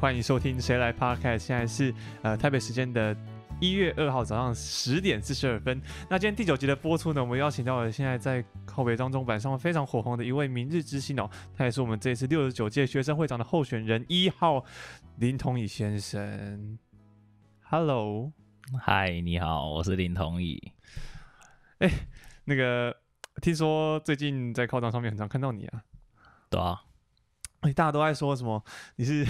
欢迎收听《谁来》Podcast，现在是呃台北时间的一月二号早上十点四十二分。那今天第九集的播出呢，我们邀请到了现在在靠北当中晚上非常火红的一位明日之星哦，他也是我们这次六十九届学生会长的候选人一号林同乙先生。Hello，嗨，你好，我是林同乙。哎，那个听说最近在靠北上面很常看到你啊？对啊。哎，大家都爱说什么？你是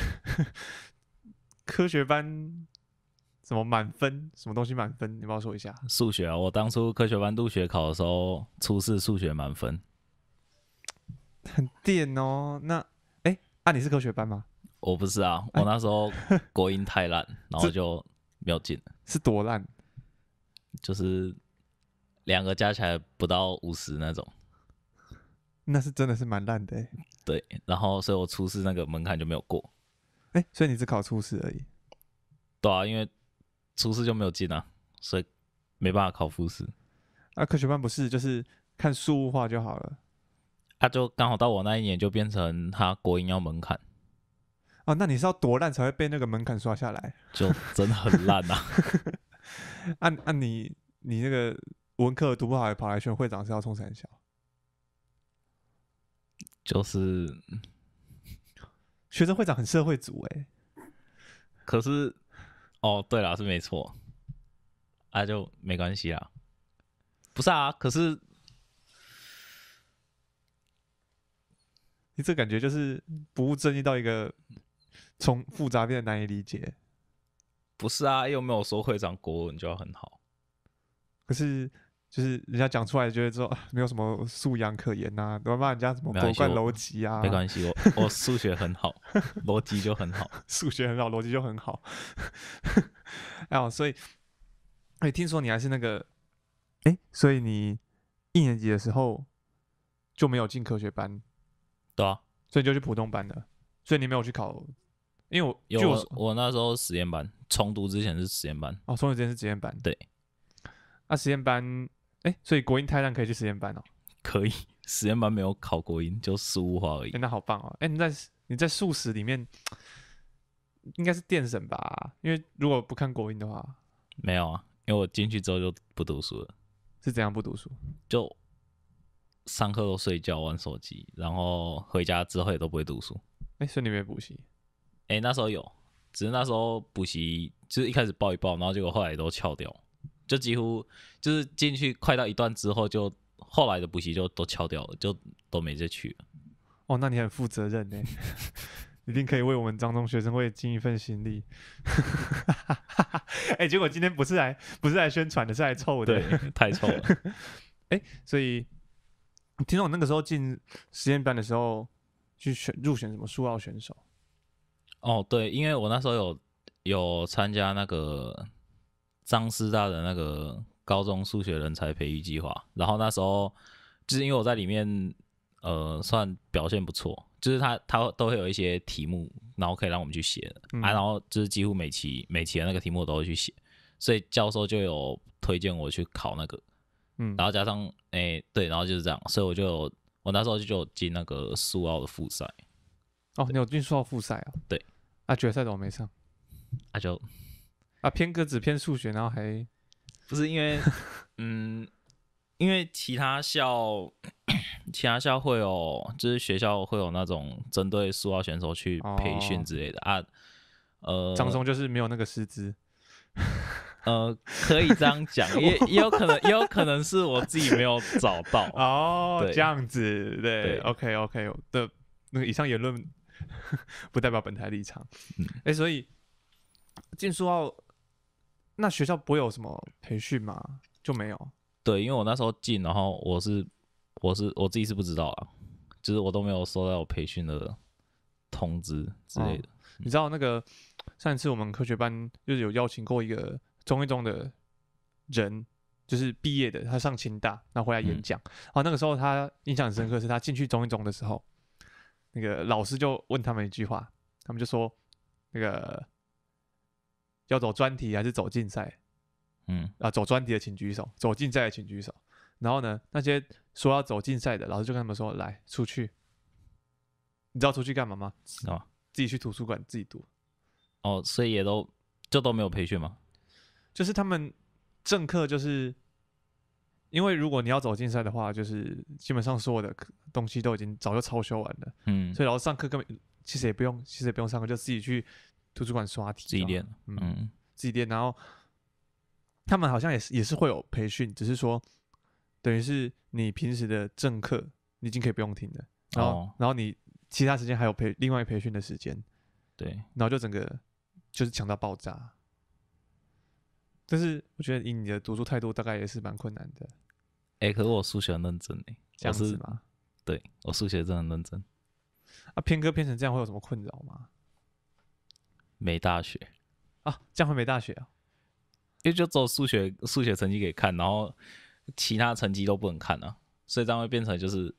科学班什么满分？什么东西满分？你帮我说一下。数学啊！我当初科学班入学考的时候，初试数学满分，很电哦。那哎，啊，你是科学班吗？我不是啊，我那时候 国音太烂，然后就没有进。是多烂？就是两个加起来不到五十那种。那是真的是蛮烂的，对。然后，所以我初试那个门槛就没有过。哎，所以你只考初试而已。对啊，因为初试就没有进啊，所以没办法考复试。那科学班不是就是看数化就好了？啊，就刚好到我那一年就变成他国音要门槛。哦，那你是要多烂才会被那个门槛刷下来？就真的很烂呐。按按你你那个文科读不好，跑来选会长是要冲三小？就是学生会长很社会主义，可是哦，对了，是没错，啊，就没关系啦，不是啊，可是你这感觉就是不务正业到一个从复杂变得难以理解，不是啊，又没有说会长国文就要很好，可是。就是人家讲出来，觉得说没有什么素养可言呐，都骂人家什么逻辑啊？没关系，我 我数学很好，逻辑就很好，数学很好，逻辑就很好。哦，所以，哎，听说你还是那个，哎，所以你一年级的时候就没有进科学班，对啊，所以就去普通班的，所以你没有去考，因为我有我那时候实验班，重读之前是实验班，哦，重读之前是实验班，对，那实验班。哎，所以国音太烂，可以去实验班哦。可以，实验班没有考国音，就实物化而已。那好棒哦！哎，你在你在素食里面，应该是电审吧？因为如果不看国音的话，没有啊。因为我进去之后就不读书了，是怎样不读书？就上课都睡觉、玩手机，然后回家之后也都不会读书。哎，所以你没补习？哎，那时候有，只是那时候补习就是一开始报一报，然后结果后来都翘掉。就几乎就是进去快到一段之后，就后来的补习就都敲掉了，就都没再去了。哦，那你很负责任呢，一定可以为我们张中学生会尽一份心力。哎，结果今天不是来不是来宣传的，是来凑的。对，太臭了。哎，所以听说我那个时候进实验班的时候，去选入选什么数奥选手？哦，对，因为我那时候有有参加那个。张师大的那个高中数学人才培育计划，然后那时候就是因为我在里面，呃，算表现不错，就是他他都会有一些题目，然后可以让我们去写，啊，然后就是几乎每期每期的那个题目我都会去写，所以教授就有推荐我去考那个，嗯，然后加上哎对，然后就是这样，所以我就我那时候就进那个数奥的复赛，哦，你有进数奥复赛啊？对，啊决赛怎么没上？那就。啊，偏科只偏数学，然后还不是因为，嗯，因为其他校其他校会有，就是学校会有那种针对数奥选手去培训之类的啊。呃，张松就是没有那个师资。呃，可以这样讲，也也有可能，也有可能是我自己没有找到。哦，这样子，对，OK OK 的，那个以上言论不代表本台立场。哎，所以进数奥。那学校不会有什么培训吗？就没有。对，因为我那时候进，然后我是我是我自己是不知道啊，就是我都没有收到培训的通知之类的。你知道那个上一次我们科学班就是有邀请过一个中一中的人，就是毕业的，他上清大，然后回来演讲。啊，那个时候他印象很深刻，是他进去中一中的时候，那个老师就问他们一句话，他们就说那个。要走专题还是走竞赛？嗯啊，走专题的请举手，走竞赛的请举手。然后呢，那些说要走竞赛的老师就跟他们说：“来，出去。”你知道出去干嘛吗？啊、自己去图书馆自己读。哦，所以也都就都没有培训吗？就是他们政课就是，因为如果你要走竞赛的话，就是基本上所有的东西都已经早就抄修完了。嗯，所以老师上课根本其实也不用，其实也不用上课，就自己去。图书馆刷题，自己练，嗯，自己练。然后他们好像也是也是会有培训，只是说，等于是你平时的正课已经可以不用听了，然后然后你其他时间还有培另外培训的时间，对，然后就整个就是强到爆炸。但是我觉得以你的读书态度，大概也是蛮困难的。哎，可是我数学认真哎，这样子吗？对，我数学真的很认真。啊，偏科偏成这样会有什么困扰吗？没大学啊，这样会没大学啊，因为就走数学，数学成绩给看，然后其他成绩都不能看啊，所以这样会变成就是，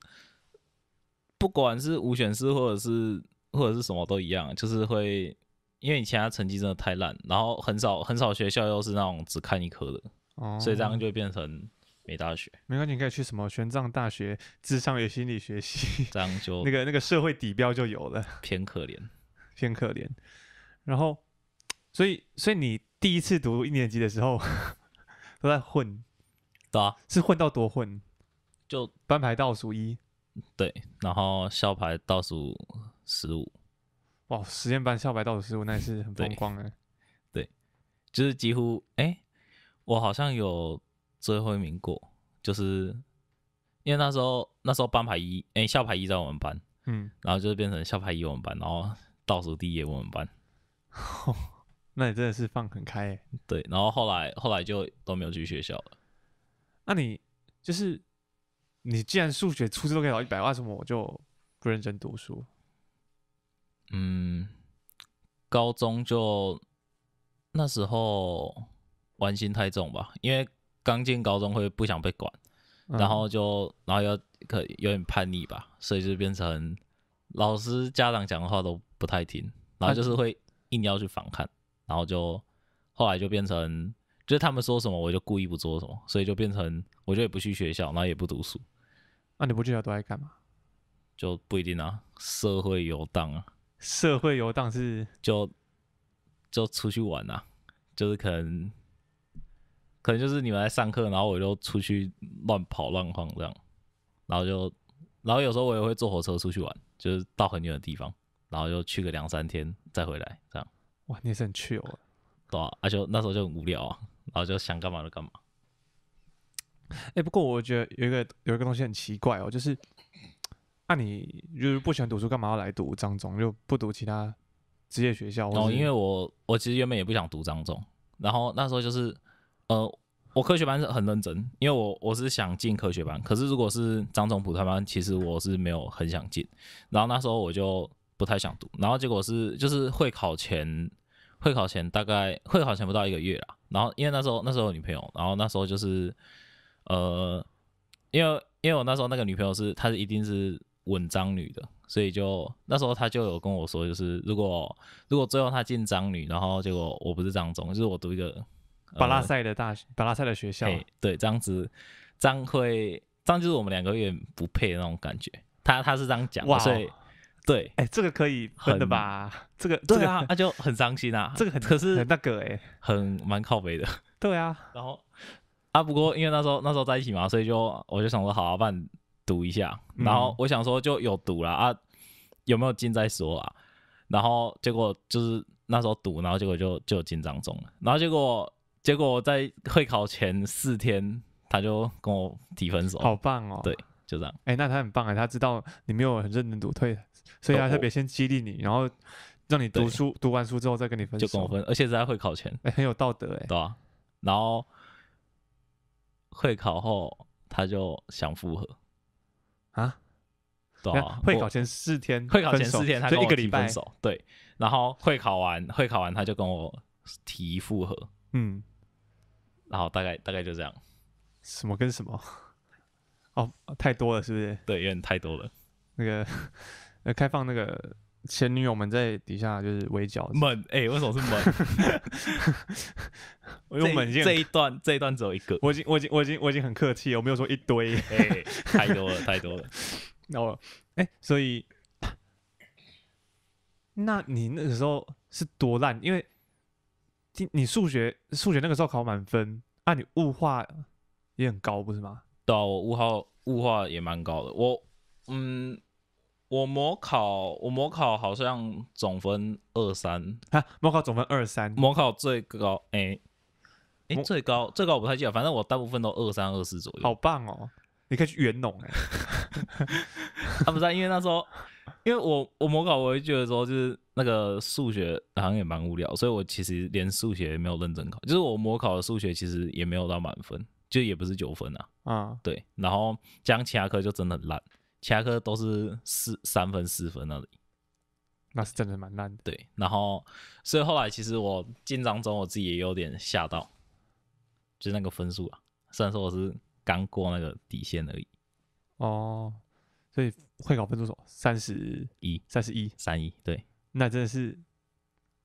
不管是五选四或者是或者是什么都一样，就是会因为你其他成绩真的太烂，然后很少很少学校又是那种只看一科的，所以这样就变成没大学。没关系，你可以去什么玄奘大学智商与心理学系，这样就 那个那个社会底标就有了。偏可怜，偏可怜。然后，所以，所以你第一次读一年级的时候都在混，对啊，是混到多混，就班排倒数一，对，然后校排倒数十五，哇，实验班校排倒数十五，那也是很风光哎，对，就是几乎，哎，我好像有最后一名过，就是因为那时候那时候班排一，哎，校排一在我们班，嗯，然后就是变成校排一我们班，然后倒数第一也我们班。哦，那你真的是放很开诶。对，然后后来后来就都没有去学校了。那你就是你既然数学、初试都可以考一百，为什么我就不认真读书？嗯，高中就那时候玩心太重吧，因为刚进高中会不想被管，然后就然后要可有点叛逆吧，所以就变成老师、家长讲的话都不太听，然后就是会。硬要去反抗，然后就后来就变成，就是他们说什么我就故意不做什么，所以就变成我就不去学校，然后也不读书。那你不去学校都爱干嘛？就不一定啊，社会游荡啊。社会游荡是就就出去玩啊，就是可能可能就是你们在上课，然后我就出去乱跑乱晃这样，然后就然后有时候我也会坐火车出去玩，就是到很远的地方。然后就去个两三天再回来，这样哇，你也是很去哦。啊？对啊，而且那时候就很无聊啊，然后就想干嘛就干嘛。哎，不过我觉得有一个有一个东西很奇怪哦，就是那你就是不喜欢读书，干嘛要来读张中，就不读其他职业学校？哦，因为我我其实原本也不想读张中，然后那时候就是呃，我科学班是很认真，因为我我是想进科学班，可是如果是张中普通班，其实我是没有很想进。然后那时候我就。不太想读，然后结果是就是会考前，会考前大概会考前不到一个月啦。然后因为那时候那时候女朋友，然后那时候就是呃，因为因为我那时候那个女朋友是她一定是稳张女的，所以就那时候她就有跟我说，就是如果如果最后她进张女，然后结果我不是张中，就是我读一个巴拉塞的大学，巴拉塞的学校，对，这样子张会张就是我们两个月不配那种感觉，她她是这样讲，所以。对，哎，这个可以很的吧？这个，对啊，那就很伤心啊。这个很，可是那个哎，很蛮靠背的。对啊，然后啊，不过因为那时候那时候在一起嘛，所以就我就想说，好好办赌一下。然后我想说就有赌了啊，有没有进再说啊。然后结果就是那时候赌，然后结果就就有进张中了。然后结果结果在会考前四天，他就跟我提分手。好棒哦，对，就这样。哎，那他很棒啊，他知道你没有很认真赌退所以他特别先激励你，然后让你读书，读完书之后再跟你分手，而且在会考前，哎，很有道德哎。对啊，然后会考后他就想复合，啊，对啊，会考前四天，会考前四天他就一礼拜分手，对，然后会考完，会考完他就跟我提复合，嗯，然后大概大概就这样，什么跟什么，哦，太多了是不是？对，有点太多了，那个。呃，开放那个前女友们在底下就是围剿猛哎，为什么是猛？我用猛劲，这一段这一段只有一个，我已经我已经我已经我已经很客气，我没有说一堆诶，太多了 太多了。那我诶，所以那你那个时候是多烂？因为你数学数学那个时候考满分啊，你物化也很高不是吗？对，物化物化也蛮高的。我嗯。我模考，我模考好像总分二三，哈，模考总分二三，模考最高哎哎最高最高我不太记得，反正我大部分都二三二四左右，好棒哦，你可以去圆农哎，啊不是，因为那时候因为我我模考，我会觉得说就是那个数学好像也蛮无聊，所以我其实连数学也没有认真考，就是我模考的数学其实也没有到满分，就也不是九分啊，啊对，然后加上其他科就真的很烂。其他科都是四三分四分那里，那是真的蛮烂的。对，然后所以后来其实我进章中我自己也有点吓到，就那个分数啊，虽然说我是刚过那个底线而已。哦，所以会考分数三十一三十一三一对，那真的是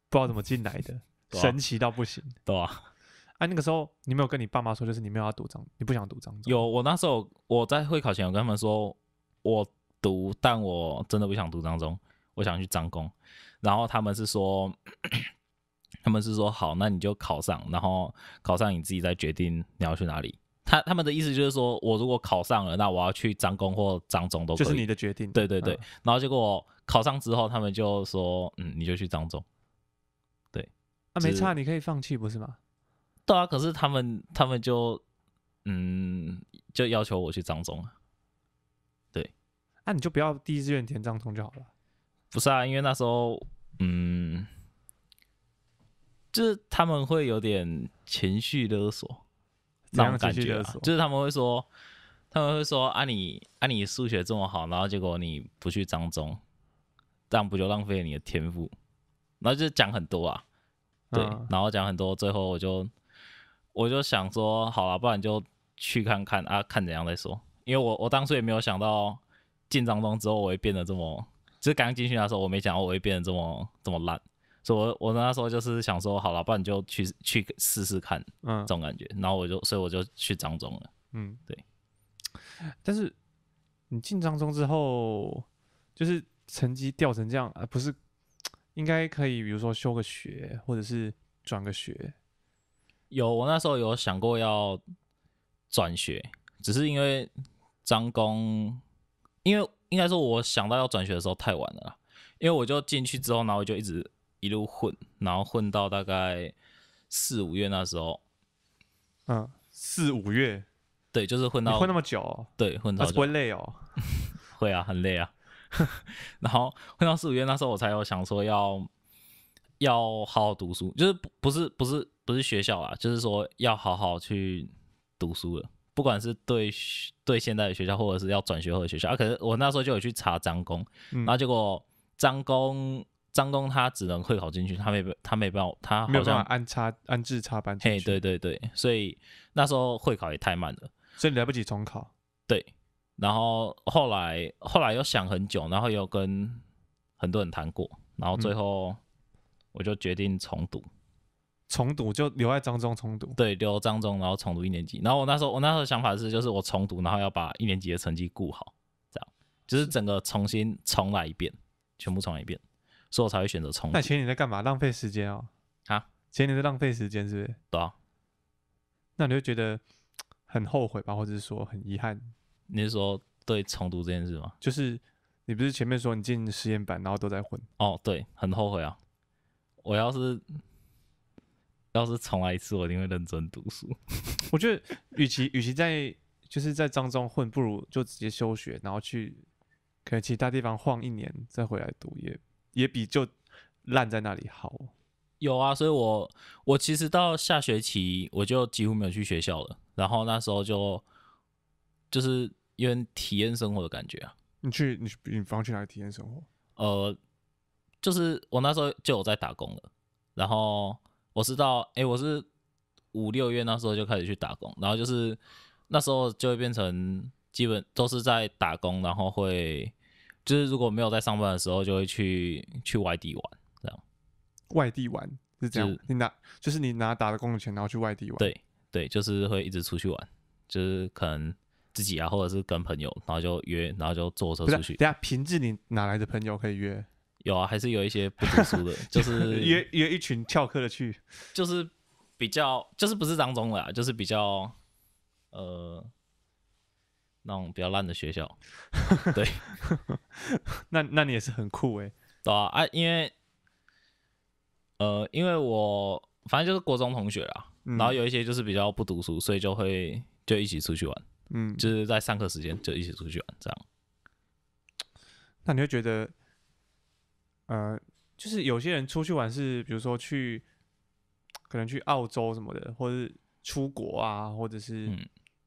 不知道怎么进来的，神奇到不行。对啊，啊那个时候你没有跟你爸妈说，就是你没有要读章，你不想读章？有，我那时候我在会考前我跟他们说。我读，但我真的不想读张中，我想去张工。然后他们是说，他们是说好，那你就考上，然后考上你自己再决定你要去哪里。他他们的意思就是说，我如果考上了，那我要去张工或张中都。可就是你的决定。对对对。然后结果考上之后，他们就说，嗯，你就去张中。对。啊，没差，你可以放弃，不是吗？对啊，可是他们他们就，嗯，就要求我去张中啊。那你就不要第一志愿填张通就好了。不是啊，因为那时候，嗯，就是他们会有点情绪勒索，那种感觉，就是他们会说，他们会说啊，你啊你数学这么好，然后结果你不去张中，这样不就浪费了你的天赋？然后就讲很多啊，对，然后讲很多，最后我就我就想说，好了，不然就去看看啊，看怎样再说。因为我我当时也没有想到。进张中之后，我会变得这么，就是刚进去那时候，我没想过我会变得这么这么烂。所以我我那时候就是想说，好了，不然你就去去试试看，嗯，这种感觉。然后我就，所以我就去张中了，嗯，对。但是你进张中之后，就是成绩掉成这样啊？不是，应该可以，比如说休个学，或者是转个学。有，我那时候有想过要转学，只是因为张工。因为应该说，我想到要转学的时候太晚了，因为我就进去之后，然后我就一直一路混，然后混到大概四五月那时候，嗯，四五月，对，就是混到混那么久，对，混到不会累哦，会啊，很累啊，然后混到四五月那时候，我才有想说要要好好读书，就是不不是不是不是学校啊，就是说要好好去读书了。不管是对对现在的学校，或者是要转学后的学校，啊，可是我那时候就有去查张工，然后结果张工张工他只能会考进去，他没他没办法，他没有办法安插安置插班进去。对对对对，所以那时候会考也太慢了，所以来不及重考。对，然后后来后来又想很久，然后又跟很多人谈过，然后最后我就决定重读。重读就留在张中重读，对，留张中，然后重读一年级。然后我那时候，我那时候想法是，就是我重读，然后要把一年级的成绩顾好，这样，就是整个重新重来一遍，全部重来一遍，所以我才会选择重读。那前年在干嘛？浪费时间哦。啊，前年在浪费时间，是不是？对啊。那你会觉得很后悔吧？或者是说很遗憾？你是说对重读这件事吗？就是你不是前面说你进实验班，然后都在混？哦，对，很后悔啊。我要是。要是重来一次，我一定会认真读书。我觉得，与其与其在就是在漳中混，不如就直接休学，然后去可能其他地方晃一年，再回来读，也也比就烂在那里好。有啊，所以我我其实到下学期我就几乎没有去学校了。然后那时候就就是有点体验生活的感觉啊。你去你去你方去哪里体验生活？呃，就是我那时候就有在打工了，然后。我是到哎，我是五六月那时候就开始去打工，然后就是那时候就会变成基本都是在打工，然后会就是如果没有在上班的时候，就会去去外地玩，这样。外地玩是这样？你拿就是你拿打的工的钱，然后去外地玩？对对，就是会一直出去玩，就是可能自己啊，或者是跟朋友，然后就约，然后就坐车出去。等下平治，你哪来的朋友可以约？有啊，还是有一些不读书的，就是约约一群翘课的去，就是比较就是不是当中啊，就是比较呃那种比较烂的学校。对，那那你也是很酷哎，对啊，啊，因为呃，因为我反正就是国中同学啦，然后有一些就是比较不读书，所以就会就一起出去玩，嗯，就是在上课时间就一起出去玩这样。那你会觉得？呃，就是有些人出去玩是，比如说去，可能去澳洲什么的，或者出国啊，或者是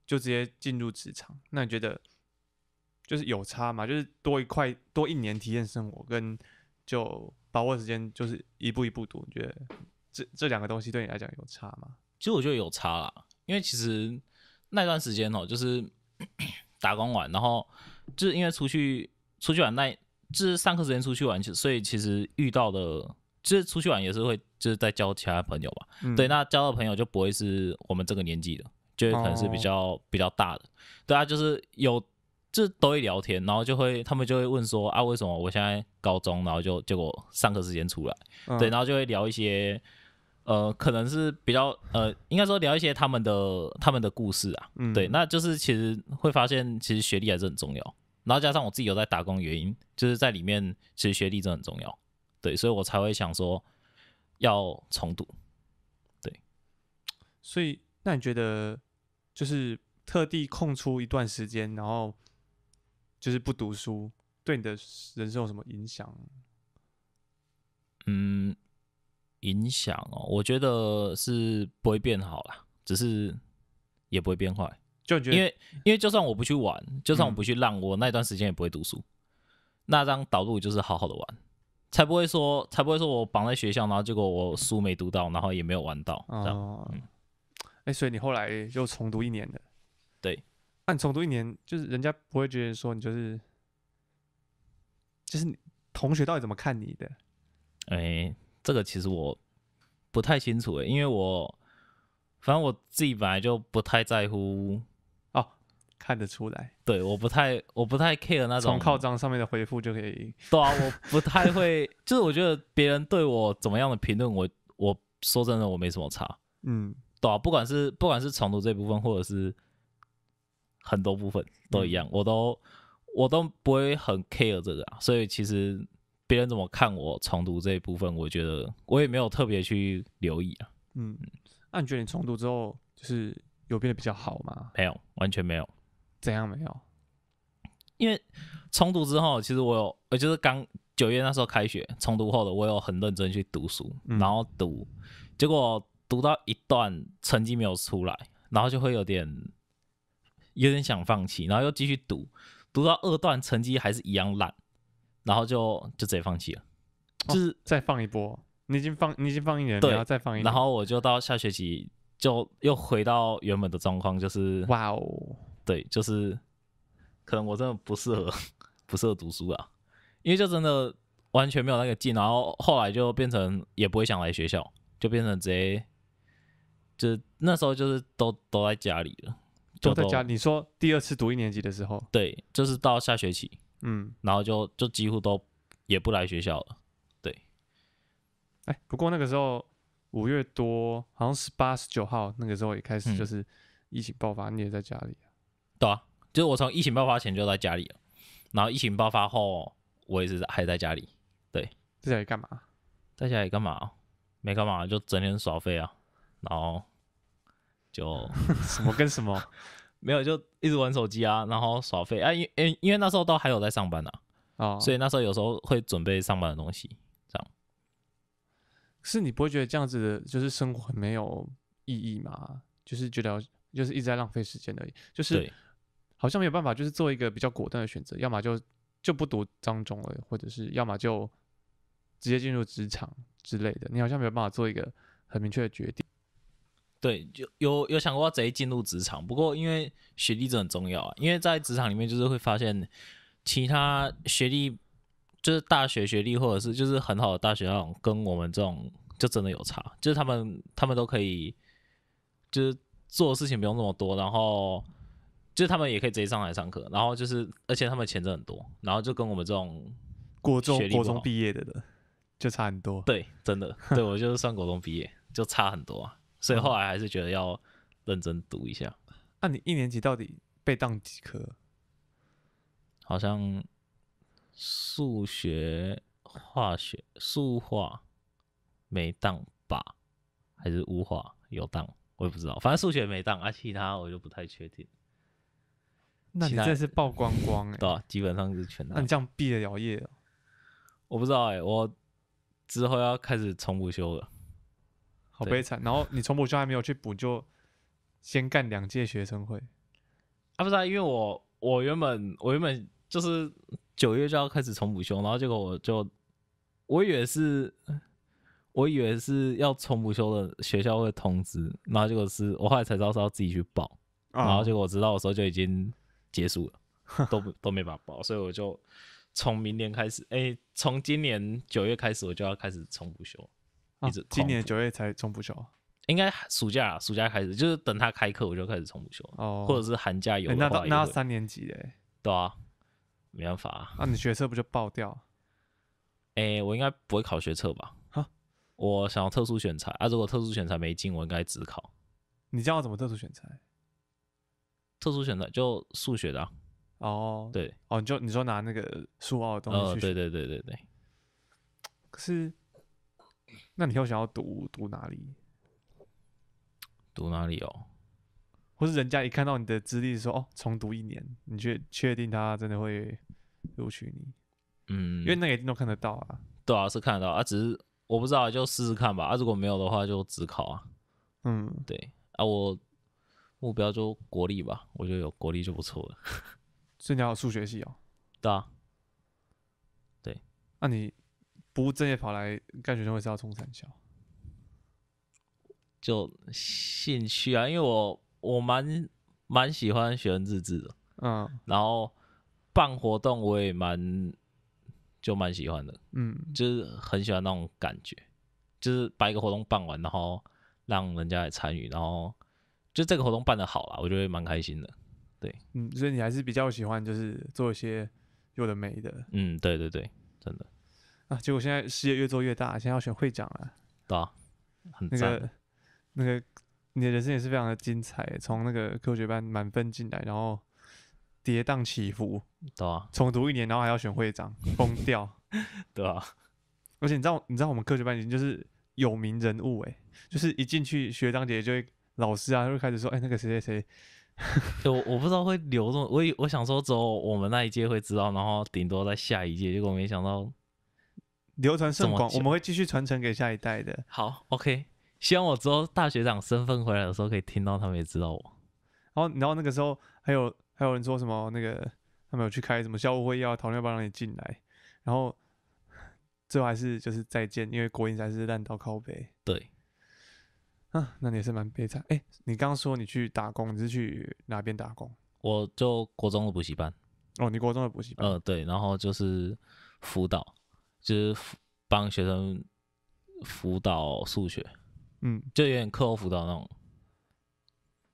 就直接进入职场。那你觉得就是有差吗？就是多一块多一年体验生活，跟就把握时间，就是一步一步读。你觉得这这两个东西对你来讲有差吗？其实我觉得有差啦，因为其实那段时间哦，就是 打工玩，然后就是因为出去出去玩那。就是上课时间出去玩，所以其实遇到的就是出去玩也是会就是在交其他朋友嘛。对，那交的朋友就不会是我们这个年纪的，就可能是比较比较大的。对啊，就是有就都会聊天，然后就会他们就会问说啊，为什么我现在高中，然后就结果上课时间出来，对，然后就会聊一些呃，可能是比较呃，应该说聊一些他们的他们的故事啊。对，那就是其实会发现，其实学历还是很重要。然后加上我自己有在打工的原因，就是在里面，其实学历真的很重要，对，所以我才会想说要重读，对，所以那你觉得就是特地空出一段时间，然后就是不读书，对你的人生有什么影响？嗯，影响哦，我觉得是不会变好啦，只是也不会变坏。就因为，因为就算我不去玩，就算我不去浪，我那段时间也不会读书。那张导入就是好好的玩，才不会说，才不会说我绑在学校，然后结果我书没读到，然后也没有玩到。哦，哎，所以你后来就重读一年的，对，那、你重读一年，就是人家不会觉得说你就是，就是同学到底怎么看你的？哎，这个其实我不太清楚，哎，因为我反正我自己本来就不太在乎。看得出来，对，我不太我不太 care 那种。从靠章上面的回复就可以。对啊，我不太会，就是我觉得别人对我怎么样的评论，我我说真的，我没什么差。嗯，对啊，不管是不管是重读这部分，或者是很多部分都一样，我都我都不会很 care 这个啊。所以其实别人怎么看我重读这一部分，我觉得我也没有特别去留意啊。嗯，那你觉得你重读之后，就是有变得比较好吗？没有，完全没有。怎样没有？因为重读之后，其实我有，我就是刚九月那时候开学，重读后的我有很认真去读书，然后读，结果读到一段成绩没有出来，然后就会有点有点想放弃，然后又继续读，读到二段成绩还是一样烂，然后就就直接放弃了，就是再放一波，你已经放你已经放一年，对，再放，一年，然后我就到下学期就又回到原本的状况，就是哇哦。对，就是可能我真的不适合不适合读书啊，因为就真的完全没有那个劲，然后后来就变成也不会想来学校，就变成直接就那时候就是都都在家里了，都在家。你说第二次读一年级的时候，对，就是到下学期，嗯，然后就就几乎都也不来学校了。对，哎，不过那个时候五月多，好像十八十九号那个时候也开始就是疫情爆发，你也在家里。对啊，就是我从疫情爆发前就在家里了，然后疫情爆发后，我也是还在家里。对，在家里干嘛？在家里干嘛？没干嘛，就整天耍废啊，然后就 什么跟什么 没有，就一直玩手机啊，然后耍废啊。因因为那时候都还有在上班呢、啊，所以那时候有时候会准备上班的东西，这样。是你不会觉得这样子的就是生活很没有意义吗？就是觉得就是一直在浪费时间而已，就是。好像没有办法，就是做一个比较果断的选择，要么就就不读中中了，或者是要么就直接进入职场之类的。你好像没有办法做一个很明确的决定。对，有有有想过要直接进入职场，不过因为学历真的很重要啊，因为在职场里面就是会发现其他学历，就是大学学历或者是就是很好的大学那种，跟我们这种就真的有差，就是他们他们都可以，就是做的事情不用那么多，然后。就是他们也可以直接上来上课，然后就是，而且他们钱真很多，然后就跟我们这种国中、国中毕业的的就差很多。对，真的，对我就是算国中毕业，就差很多啊。所以后来还是觉得要认真读一下。那你一年级到底背当几科？好像数学、化学、数化没当吧？还是物化有当？我也不知道，反正数学没当，而其他我就不太确定。那你这是曝光光哎！对啊，基本上是全。那你这样毕业了业哦？我不知道哎，我之后要开始重补修了，好悲惨。然后你重补修还没有去补，就先干两届学生会。啊，不知道，因为我我原本我原本就是九月就要开始重补修，然后结果我就我以为是，我以为是要重补修的学校会通知，然后结果是我后来才知道是要自己去报，然后结果我知道的时候就已经。结束了，都都没法报，所以我就从明年开始，哎，从今年九月开始，我就要开始重补修，一直今年九月才重补修，应该暑假暑假开始，就是等他开课，我就开始重补修，哦，或者是寒假有那到那三年级的，对啊，没办法啊，那你学测不就爆掉？哎，我应该不会考学测吧？我想要特殊选材啊，如果特殊选材没进，我应该只考。你叫我怎么特殊选材？特殊选择就数学的哦，对哦，你就你说拿那个书包的东西去，对对对对对。可是，那你又想要读读哪里？读哪里哦？或是人家一看到你的资历说：“哦，重读一年。”你确确定他真的会录取你？嗯，因为那个一定都看得到啊。对啊，是看得到啊，只是我不知道，就试试看吧。啊，如果没有的话，就只考啊。嗯，对啊，我。目标就国立吧，我觉得有国立就不错了。所以你好数学系哦？对啊，对。那你不务正业跑来干学生会是要冲三校？就兴趣啊，因为我我蛮蛮喜欢学生自治的，嗯。然后办活动我也蛮就蛮喜欢的，嗯，就是很喜欢那种感觉，就是把一个活动办完，然后让人家来参与，然后。就这个活动办得好啦，我觉得蛮开心的。对，嗯，所以你还是比较喜欢就是做一些有的没的。嗯，对对对，真的。啊，结果现在事业越做越大，现在要选会长了。对啊，很那个那个，你的人生也是非常的精彩，从那个科学班满分进来，然后跌宕起伏。对啊，重读一年，然后还要选会长，疯掉。对啊，而且你知道你知道我们科学班已经就是有名人物诶，就是一进去学长姐就会。老师啊，就会开始说，哎，那个谁谁谁，我我不知道会流么，我我想说，只有我们那一届会知道，然后顶多在下一届，结果没想到流传甚广，我们会继续传承给下一代的。好，OK，希望我之后大学长身份回来的时候，可以听到他们也知道我。然后，然后那个时候还有还有人说什么，那个他们有去开什么校务会，要讨论不让你进来。然后最后还是就是再见，因为国营才是烂到靠背。对。啊，那你也是蛮悲惨哎！你刚刚说你去打工，你是去哪边打工？我就国中的补习班。哦，你国中的补习班？呃，对，然后就是辅导，就是帮学生辅导数学，嗯，就有点课后辅导那种。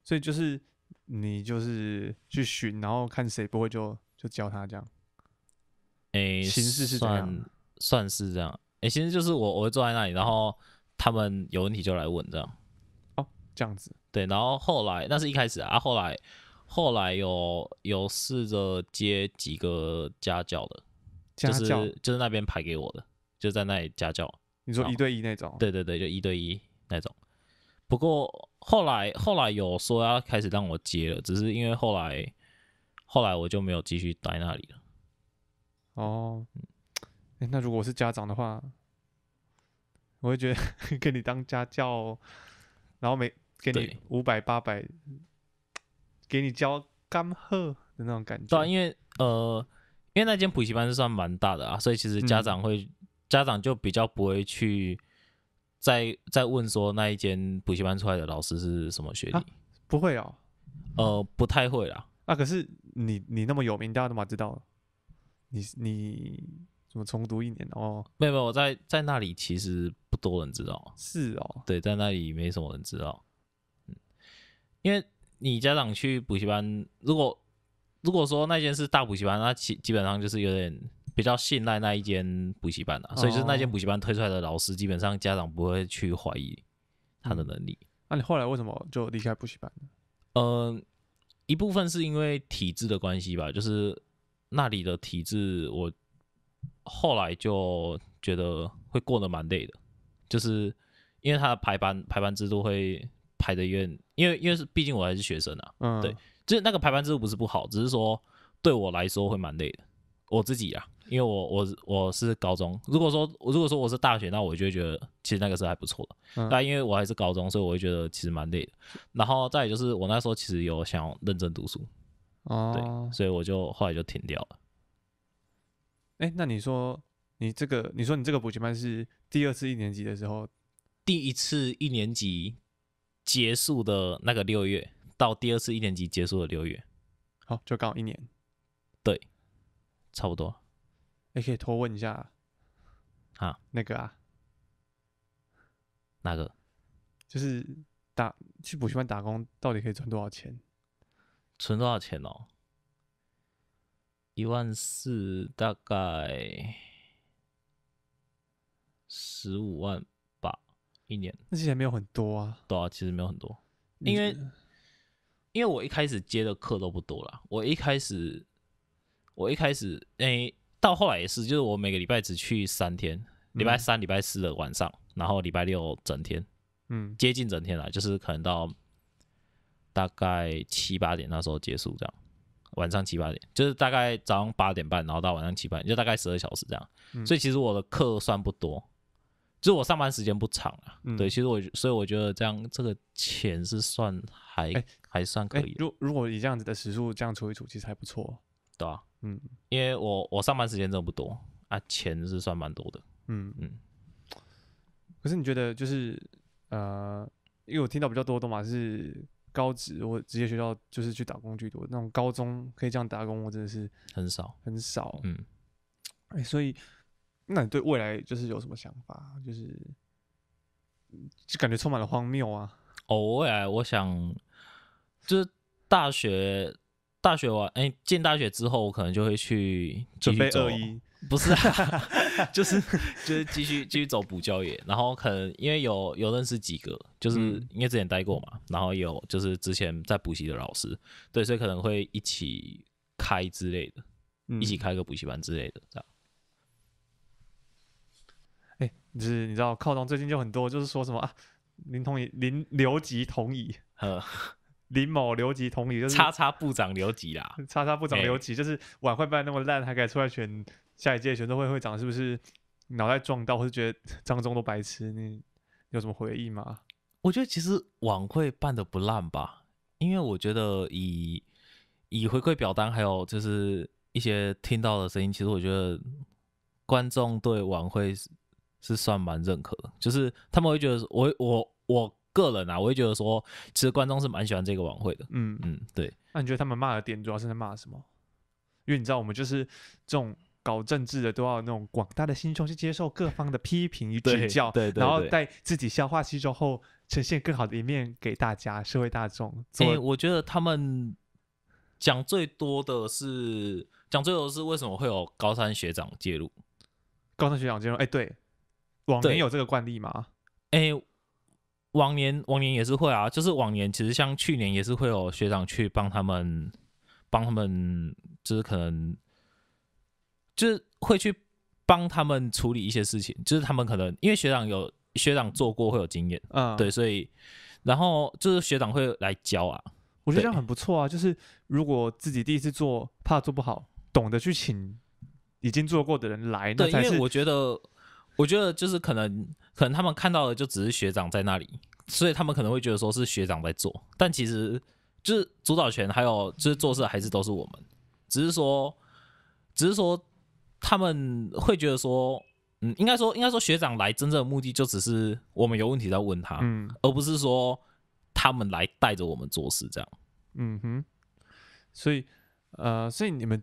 所以就是你就是去寻，然后看谁不会就就教他这样。哎，形式是这样，算是这样。哎，其实就是我我会坐在那里，然后他们有问题就来问这样。这样子，对，然后后来，那是一开始啊，后来，后来有有试着接几个家教的，家教就是那边排给我的，就在那里家教。你说一对一那种？对对对，就一对一那种。不过后来后来有说要开始让我接了，只是因为后来后来我就没有继续待那里了。哦，那如果是家长的话，我会觉得 跟你当家教。然后每给你五百八百，给你交干贺的那种感觉。对啊，因为呃，因为那间补习班是算蛮大的啊，所以其实家长会家长就比较不会去再再问说那一间补习班出来的老师是什么学历。不会啊，呃，不太会啦。啊，可是你你那么有名，大家都嘛知道。你你。什么重读一年哦？没有没有，我在在那里其实不多人知道。是哦，对，在那里没什么人知道。嗯，因为你家长去补习班，如果如果说那间是大补习班，那基基本上就是有点比较信赖那一间补习班了，所以就是那间补习班推出来的老师，基本上家长不会去怀疑他的能力。那你后来为什么就离开补习班呢？嗯，一部分是因为体制的关系吧，就是那里的体制我。后来就觉得会过得蛮累的，就是因为他的排班排班制度会排的越，因为因为是毕竟我还是学生啊，对，就是那个排班制度不是不好，只是说对我来说会蛮累的，我自己啊，因为我我我是高中，如果说如果说我是大学，那我就会觉得其实那个时候还不错，但因为我还是高中，所以我会觉得其实蛮累的。然后再就是我那时候其实有想认真读书，对，所以我就后来就停掉了。哎，那你说，你这个，你说你这个补习班是第二次一年级的时候，第一次一年级结束的那个六月，到第二次一年级结束的六月，好，就刚好一年，对，差不多。哎，可以偷问一下啊，那个啊，哪个？就是打去补习班打工，到底可以存多少钱？存多少钱哦？一万四，大概十五万吧，一年。那其实没有很多啊。对啊，其实没有很多，因为因为我一开始接的课都不多了。我一开始，我一开始，诶，到后来也是，就是我每个礼拜只去三天，礼拜三、礼拜四的晚上，然后礼拜六整天，嗯，接近整天了，就是可能到大概七八点那时候结束这样。晚上七八点，就是大概早上八点半，然后到晚上七八，点，就大概十二小时这样。所以其实我的课算不多，就是我上班时间不长啊。对，其实我所以我觉得这样，这个钱是算还还算可以。如如果以这样子的时速这样出一除，其实还不错，对吧？嗯，因为我我上班时间真的不多啊，钱是算蛮多的。嗯嗯。可是你觉得就是呃，因为我听到比较多的嘛是。高职我职业学校就是去打工最多，那种高中可以这样打工，我真的是很少很少。嗯，哎，所以那你对未来就是有什么想法？就是就感觉充满了荒谬啊！哦，未来我想，就是大学大学完，哎，进大学之后，我可能就会去准备二一。不是啊，就是 就是继续继续走补教业，然后可能因为有有认识几个，就是因为之前待过嘛，然后也有就是之前在补习的老师，对，所以可能会一起开之类的，一起开个补习班之类的这样。哎，就是你知道，靠东最近就很多，就是说什么啊，林同乙林留级同乙，林某留级同乙，就是叉叉部长留级啦，叉叉部长留级，就是晚会办那么烂，还敢出来选。下一届选都会会长是不是脑袋撞到，或是觉得张中都白痴？你有什么回忆吗？我觉得其实晚会办的不烂吧，因为我觉得以以回馈表单，还有就是一些听到的声音，其实我觉得观众对晚会是是算蛮认可的，就是他们会觉得我我我个人啊，我会觉得说，其实观众是蛮喜欢这个晚会的。嗯嗯，对。那你觉得他们骂的点主要是在骂什么？因为你知道我们就是这种。搞政治的都要那种广大的心胸去接受各方的批评与指教，对对，然后在自己消化吸收后呈现更好的一面给大家社会大众。所以我觉得他们讲最多的是讲最多的是为什么会有高三学长介入？高三学长介入？哎，对，往年有这个惯例吗？哎，往年往年也是会啊，就是往年其实像去年也是会有学长去帮他们帮他们，就是可能。就是会去帮他们处理一些事情，就是他们可能因为学长有学长做过会有经验，嗯，对，所以然后就是学长会来教啊，我觉得这样很不错啊。就是如果自己第一次做怕做不好，懂得去请已经做过的人来，对，因为我觉得我觉得就是可能可能他们看到的就只是学长在那里，所以他们可能会觉得说是学长在做，但其实就是主导权还有就是做事还是都是我们，只是说只是说。他们会觉得说，嗯，应该说，应该说，学长来真正的目的就只是我们有问题在问他，嗯，而不是说他们来带着我们做事这样。嗯哼，所以，呃，所以你们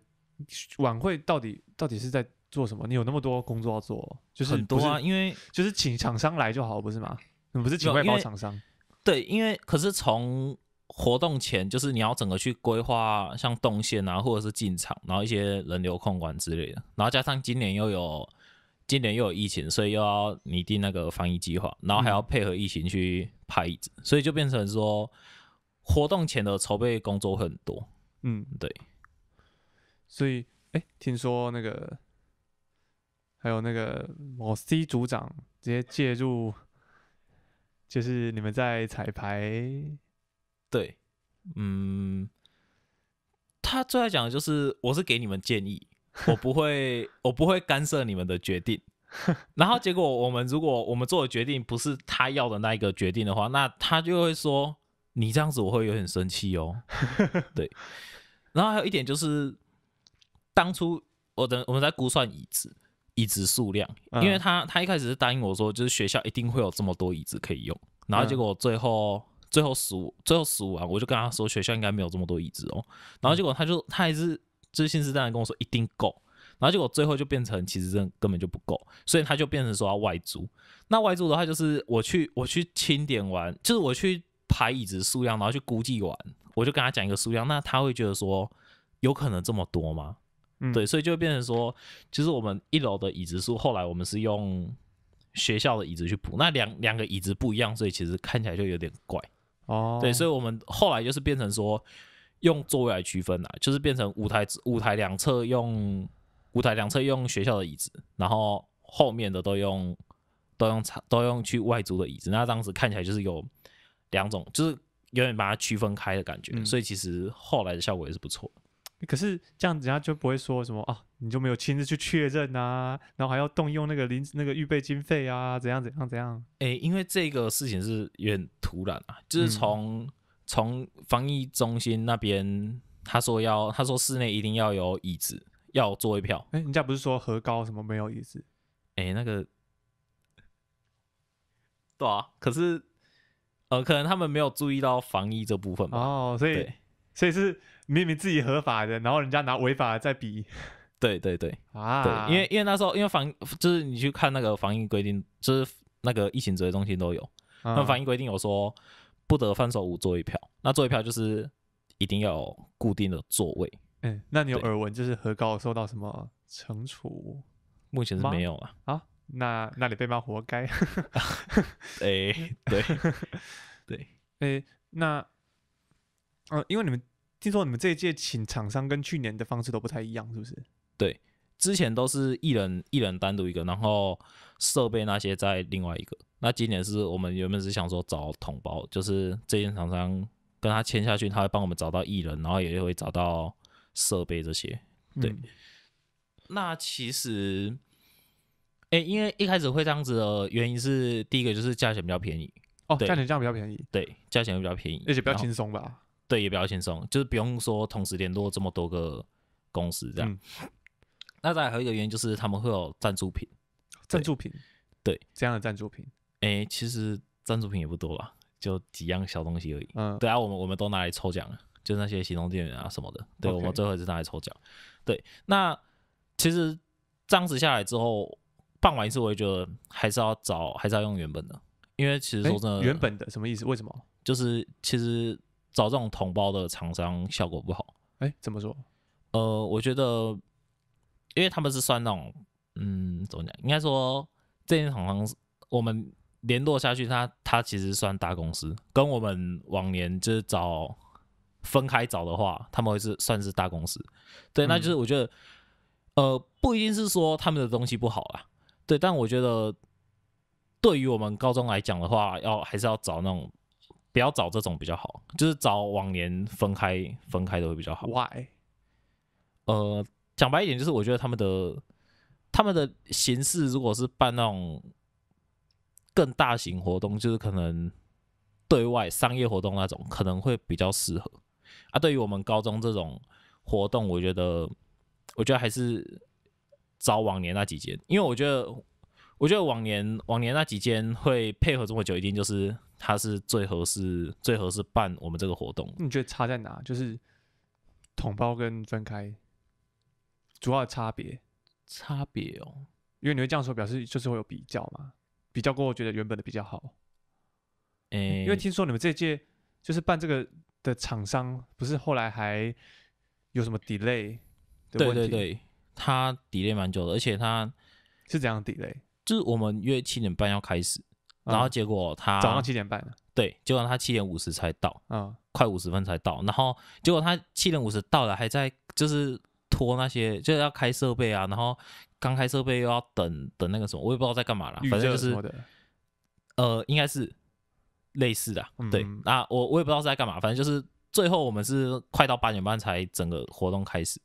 晚会到底到底是在做什么？你有那么多工作要做，就是很多啊，因为就是请厂商来就好，不是吗？你不是请外包厂商？对，因为可是从。活动前就是你要整个去规划，像动线啊，或者是进场，然后一些人流控管之类的。然后加上今年又有今年又有疫情，所以又要拟定那个防疫计划，然后还要配合疫情去排，所以就变成说活动前的筹备工作很多。嗯，对。所以，哎，听说那个还有那个某 C 组长直接介入，就是你们在彩排。对，嗯，他最爱讲的就是，我是给你们建议，我不会，我不会干涉你们的决定。然后结果我们如果我们做的决定不是他要的那一个决定的话，那他就会说你这样子我会有点生气哦。对，然后还有一点就是，当初我的我们在估算椅子椅子数量，因为他他一开始是答应我说，就是学校一定会有这么多椅子可以用。然后结果最后。最后十五，最后十五啊，我就跟他说学校应该没有这么多椅子哦。然后结果他就他还是就信誓旦旦跟我说一定够。然后结果最后就变成其实真根本就不够，所以他就变成说要外租。那外租的话就是我去我去清点完，就是我去排椅子数量，然后去估计完，我就跟他讲一个数量。那他会觉得说有可能这么多吗？嗯，对，所以就变成说其实我们一楼的椅子数，后来我们是用学校的椅子去补。那两两个椅子不一样，所以其实看起来就有点怪。哦，对，所以我们后来就是变成说用座位来区分了，就是变成舞台舞台两侧用舞台两侧用学校的椅子，然后后面的都用都用都用去外租的椅子。那当时看起来就是有两种，就是有点把它区分开的感觉。所以其实后来的效果也是不错。可是这样人家就不会说什么啊。你就没有亲自去确认啊？然后还要动用那个临那个预备经费啊？怎样怎样怎样？哎，因为这个事情是有点突然啊，就是从从防疫中心那边他说要他说室内一定要有椅子要座位票。哎，人家不是说河高什么没有椅子？哎，那个 对啊，可是呃可能他们没有注意到防疫这部分嘛。哦，所以所以是明明自己合法的，然后人家拿违法的在比。对对对啊！对，因为因为那时候，因为防就是你去看那个防疫规定，就是那个疫情指挥中心都有。那防疫规定有说不得翻手五座位票，那座位票就是一定要有固定的座位。嗯，那你有耳闻就是何高受到什么惩处？目前是没有啊。那那你被骂活该。哎，对 对，哎，那呃，因为你们听说你们这一届请厂商跟去年的方式都不太一样，是不是？对，之前都是一人一人单独一个，然后设备那些在另外一个。那今年是我们原本是想说找同胞，就是这间厂商跟他签下去，他会帮我们找到艺人，然后也就会找到设备这些。对，那其实，哎，因为一开始会这样子的原因是，第一个就是价钱比较便宜哦，价钱这样比较便宜，对，价钱会比较便宜，而且比较轻松吧？对，也比较轻松，就是不用说同时联络这么多个公司这样。那再还有一个原因就是，他们会有赞助品，赞助品，对，这样的赞助品，哎，其实赞助品也不多吧，就几样小东西而已。嗯，对啊，我们我们都拿来抽奖了，就那些行动电源啊什么的，对我们最后是拿来抽奖。对，那其实这样子下来之后，办完一次，我也觉得还是要找，还是要用原本的，因为其实说真的，原本的什么意思？为什么？就是其实找这种同胞的厂商效果不好。哎，怎么说？呃，我觉得。因为他们是算那种，嗯，怎么讲？应该说，这间厂商我们联络下去，他他其实算大公司。跟我们往年就是找分开找的话，他们会是算是大公司。对，那就是我觉得，呃，不一定是说他们的东西不好啦。对，但我觉得对于我们高中来讲的话，要还是要找那种，不要找这种比较好，就是找往年分开分开的会比较好。Why？呃。讲白一点，就是我觉得他们的他们的形式，如果是办那种更大型活动，就是可能对外商业活动那种，可能会比较适合啊。对于我们高中这种活动，我觉得我觉得还是招往年那几间，因为我觉得我觉得往年往年那几间会配合这么久，一定就是它是最合适最合适办我们这个活动。你觉得差在哪？就是统包跟分开？主要的差别，差别哦，因为你会这样说，表示就是会有比较嘛？比较过后觉得原本的比较好。诶，因为听说你们这届就是办这个的厂商，不是后来还有什么 delay？对对对，他 delay 蛮久的，而且他是怎样 delay？就是我们约七点半要开始，然后结果他早上七点半对，结果他七点五十才到，嗯，快五十分才到，然后结果他七点五十到了，还在就是。拖那些就是要开设备啊，然后刚开设备又要等等那个什么，我也不知道在干嘛啦。反正就是，呃，应该是类似的。对，那我我也不知道在干嘛，反正就是最后我们是快到八点半才整个活动开始，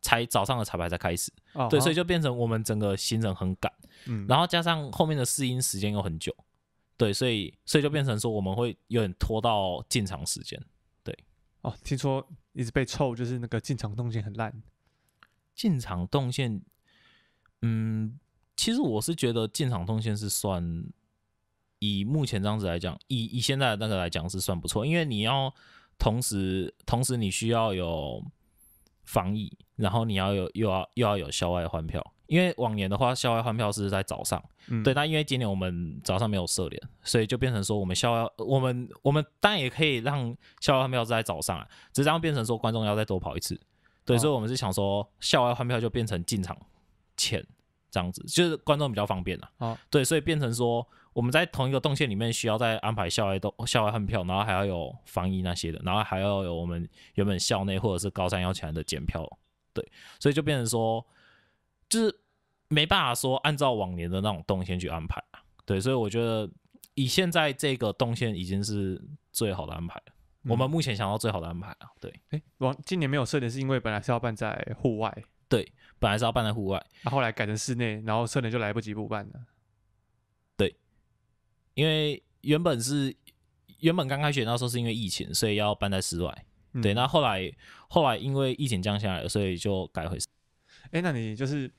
才早上的彩排才开始。对，所以就变成我们整个行程很赶，嗯，然后加上后面的试音时间又很久，对，所以所以就变成说我们会有点拖到进场时间。对，哦，听说一直被臭，就是那个进场动静很烂。进场动线，嗯，其实我是觉得进场动线是算以目前这样子来讲，以以现在的那个来讲是算不错，因为你要同时同时你需要有防疫，然后你要有又要又要有校外换票，因为往年的话校外换票是在早上，对，那因为今年我们早上没有设点，所以就变成说我们校外我们我们当然也可以让校外换票是在早上啊，只是这样变成说观众要再多跑一次。对，所以我们是想说，校外换票就变成进场前这样子，就是观众比较方便了。哦，对，所以变成说，我们在同一个动线里面需要再安排校外动校外换票，然后还要有防疫那些的，然后还要有我们原本校内或者是高三要起来的检票。对，所以就变成说，就是没办法说按照往年的那种动线去安排了。对，所以我觉得以现在这个动线已经是最好的安排了。我们目前想到最好的安排啊。对。哎，往今年没有设点是因为本来是要办在户外，对，本来是要办在户外，那后来改成室内，然后设点就来不及补办了。对，因为原本是原本刚开学那时候是因为疫情，所以要办在室外。对，那后来后来因为疫情降下来了，所以就改回室。哎，那你就是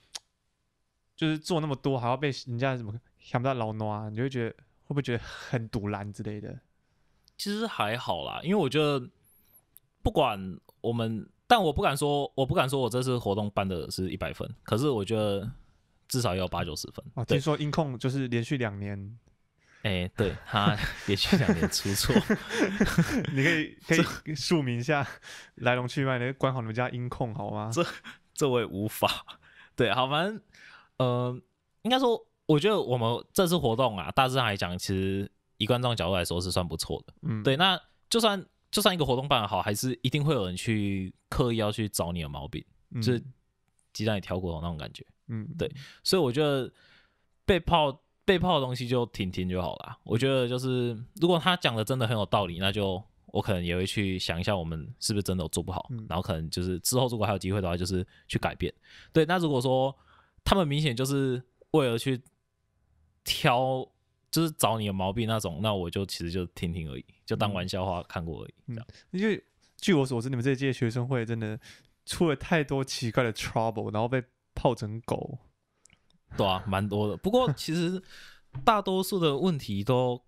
就是做那么多，还要被人家什么想不到老挪，你会觉得会不会觉得很堵拦之类的？其实还好啦，因为我觉得不管我们，但我不敢说，我不敢说我这次活动办的是一百分，可是我觉得至少要八九十分。哦，听说音控就是连续两年，哎，对他 连续两年出错，你可以可以说明一下来龙去脉你管好你们家音控好吗？这这我也无法。对，好，反正呃，应该说，我觉得我们这次活动啊，大致上来讲，其实。以观众角度来说是算不错的，嗯，对，那就算就算一个活动办得好，还是一定会有人去刻意要去找你的毛病，就是鸡蛋里挑骨头那种感觉，嗯，对，所以我觉得被泡被泡的东西就听听就好了。我觉得就是如果他讲的真的很有道理，那就我可能也会去想一下我们是不是真的做不好，然后可能就是之后如果还有机会的话，就是去改变。对，那如果说他们明显就是为了去挑。就是找你的毛病那种，那我就其实就听听而已，就当玩笑话看过而已。嗯，因为据我所知，你们这届学生会真的出了太多奇怪的 trouble，然后被泡成狗。对啊，蛮多的。不过其实大多数的问题都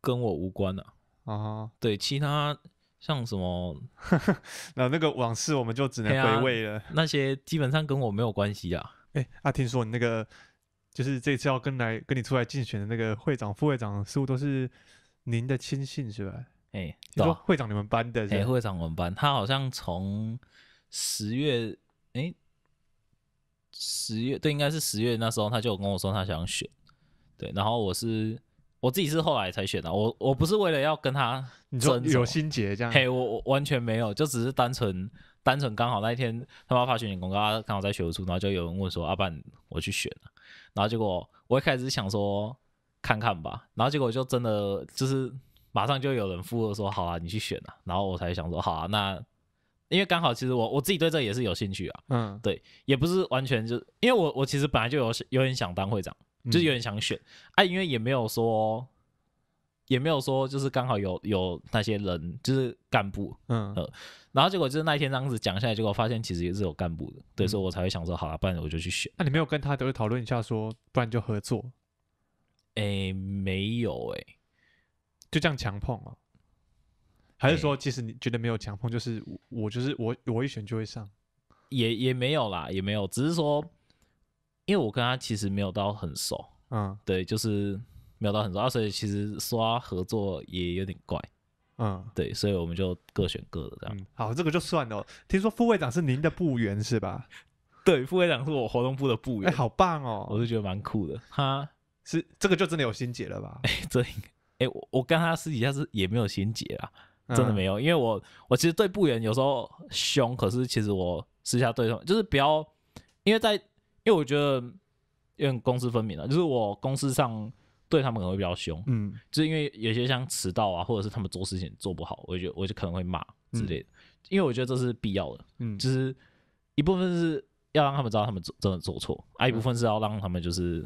跟我无关了。啊对，其他像什么 那那个往事，我们就只能回味了。那些基本上跟我没有关系啊。哎，啊，听说你那个。就是这次要跟来跟你出来竞选的那个会长、副会长，似乎都是您的亲信，是吧？哎，对，会长你们班的，哎，会长我们班，他好像从十月，哎，十月，对，应该是十月那时候，他就跟我说他想选，对，然后我是我自己是后来才选的，我我不是为了要跟他你说有心结这样，嘿，我完全没有，就只是单纯单纯刚好那一天他们发选举公告，刚好在学务处，然后就有人问说阿半我去选了。然后结果，我一开始想说看看吧，然后结果就真的就是马上就有人附和说好啊，你去选啊，然后我才想说好啊，那因为刚好其实我我自己对这也是有兴趣啊，嗯，对，也不是完全就是因为我我其实本来就有有点想当会长，就是有点想选，哎，因为也没有说。也没有说，就是刚好有有那些人，就是干部，嗯呃，然后结果就是那一天这样子讲下来，结果发现其实也是有干部的，对，所以我才会想说，好了，不然我就去选。那你没有跟他都会讨论一下，说不然就合作？哎，没有哎，就这样强碰啊？还是说，其实你觉得没有强碰，就是我就是我我一选就会上？也也没有啦，也没有，只是说，因为我跟他其实没有到很熟，嗯，对，就是。聊到很多啊，所以其实刷合作也有点怪，嗯，对，所以我们就各选各的这样。好，这个就算了。听说副会长是您的部员是吧？对，副会长是我活动部的部员。哎，好棒哦，我是觉得蛮酷的。哈，是这个就真的有心结了吧？哎，这哎，我我跟他私底下是也没有心结啊，真的没有，因为我我其实对部员有时候凶，可是其实我私下对什就是比较，因为在因为我觉得有点公私分明了，就是我公司上。对他们可能会比较凶，嗯，就是因为有些像迟到啊，或者是他们做事情做不好，我就我就可能会骂之类的，因为我觉得这是必要的，嗯，就是一部分是要让他们知道他们真的做错啊，一部分是要让他们就是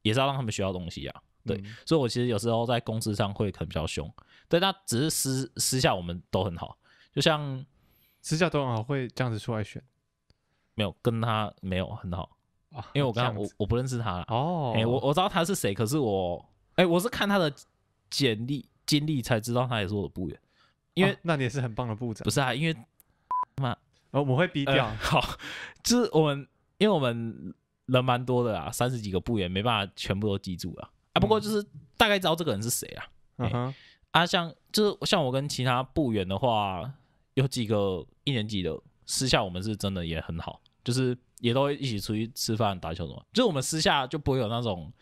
也是要让他们学到东西啊，对，所以我其实有时候在公司上会可能比较凶，对，那只是私私下我们都很好，就像私下都很好，会这样子出来选，没有跟他没有很好。因为我刚我我不认识他哦，哎我我知道他是谁，可是我哎我是看他的简历经历才知道他也是我的部员，因为那你也是很棒的部长，不是啊，因为那 哦，我们会低调，好，就是我们因为我们人蛮多的啊，三十几个部员没办法全部都记住啊，啊，不过就是大概知道这个人是谁啊，嗯哼，啊像就是像我跟其他部员的话，有几个一年级的私下我们是真的也很好，就是。也都一起出去吃饭、打球什么，就是我们私下就不会有那种，